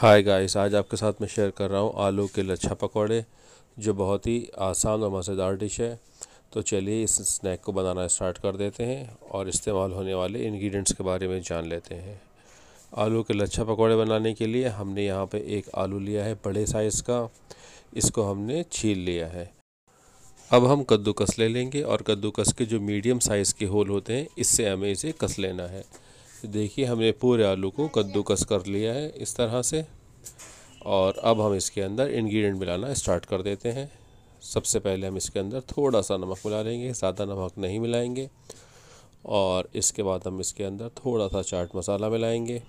hi guys आज आपके साथ मैं शेयर कर रहा हूँ आलू के लच्छा पकौड़े जो बहुत ही आसान और मज़ेदार डिश है तो चलिए इस स्नैक को बनाना स्टार्ट कर देते हैं और इस्तेमाल होने वाले इंग्रेडिएंट्स के बारे में जान लेते हैं आलू के लच्छा पकौड़े बनाने के लिए हमने यहाँ पे एक आलू लिया है बड़े साइज़ का इसको हमने छील लिया है अब हम कद्दूकस ले लेंगे और कद्दूकस के जो मीडियम साइज़ के होल होते हैं इससे हमें इसे कस लेना है देखिए हमने पूरे आलू को कद्दूकस कर लिया है इस तरह से और अब हम इसके अंदर इन्ग्रीडियंट मिलाना स्टार्ट कर देते हैं सबसे पहले हम इसके अंदर थोड़ा सा नमक मिला लेंगे ज़्यादा नमक नहीं मिलाएंगे और इसके बाद हम इसके अंदर थोड़ा सा चाट मसाला मिलाएंगे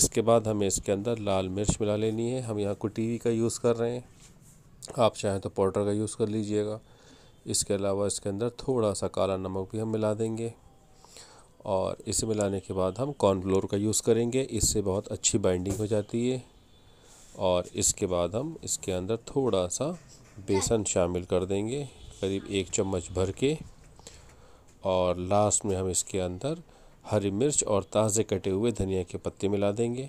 इसके बाद हमें इसके अंदर लाल मिर्च मिला लेनी है हम यहाँ हुई का यूज़ कर रहे हैं आप चाहें तो पाउडर का यूज़ कर लीजिएगा इसके अलावा इसके अंदर थोड़ा सा काला नमक भी हम मिला देंगे और इसे मिलाने के बाद हम कॉर्नफ्लोर का यूज़ करेंगे इससे बहुत अच्छी बाइंडिंग हो जाती है और इसके बाद हम इसके अंदर थोड़ा सा बेसन शामिल कर देंगे करीब एक चम्मच भर के और लास्ट में हम इसके अंदर हरी मिर्च और ताज़े कटे हुए धनिया के पत्ते मिला देंगे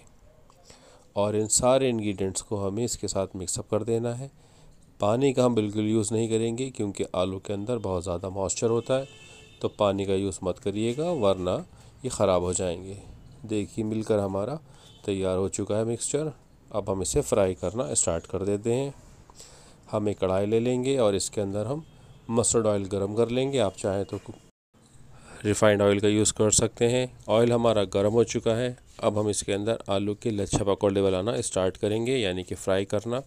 और इन सारे इंग्रेडिएंट्स को हमें इसके साथ मिक्सअप कर देना है पानी का हम बिल्कुल यूज़ नहीं करेंगे क्योंकि आलू के अंदर बहुत ज़्यादा मॉइस्चर होता है तो पानी का यूज़ मत करिएगा वरना ये ख़राब हो जाएंगे देखिए मिलकर हमारा तैयार हो चुका है मिक्सचर अब हम इसे फ्राई करना स्टार्ट कर देते हैं हम एक कढ़ाई ले लेंगे और इसके अंदर हम मस्टर्ड ऑयल गर्म कर लेंगे आप चाहें तो रिफाइंड ऑयल का यूज़ कर सकते हैं ऑयल हमारा गर्म हो चुका है अब हम इसके अंदर आलू के लच्छा पकौड़े बनाना स्टार्ट करेंगे यानी कि फ्राई करना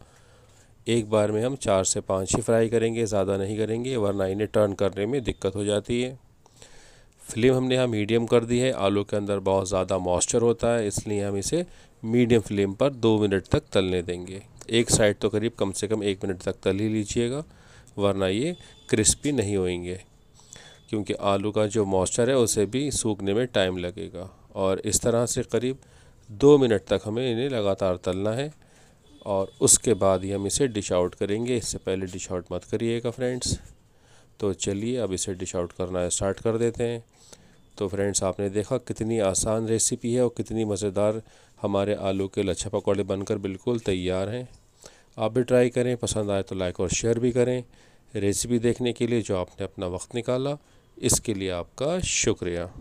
एक बार में हम चार से पाँच ही फ्राई करेंगे ज़्यादा नहीं करेंगे वरना इन्हें टर्न करने में दिक्कत हो जाती है फ्लेम हमने यहाँ मीडियम कर दी है आलू के अंदर बहुत ज़्यादा मॉइस्चर होता है इसलिए हम इसे मीडियम फ्लेम पर दो मिनट तक तलने देंगे एक साइड तो करीब कम से कम एक मिनट तक तल ही लीजिएगा वरना ये क्रिस्पी नहीं होएंगे क्योंकि आलू का जो मॉइस्चर है उसे भी सूखने में टाइम लगेगा और इस तरह से करीब दो मिनट तक हमें इन्हें लगातार तलना है और उसके बाद ही हम इसे डिश आउट करेंगे इससे पहले डिश आउट मत करिएगा फ्रेंड्स तो चलिए अब इसे डिश आउट करना स्टार्ट कर देते हैं तो फ्रेंड्स आपने देखा कितनी आसान रेसिपी है और कितनी मज़ेदार हमारे आलू के लच्छा पकौड़े बनकर बिल्कुल तैयार हैं आप भी ट्राई करें पसंद आए तो लाइक और शेयर भी करें रेसिपी देखने के लिए जो आपने अपना वक्त निकाला इसके लिए आपका शुक्रिया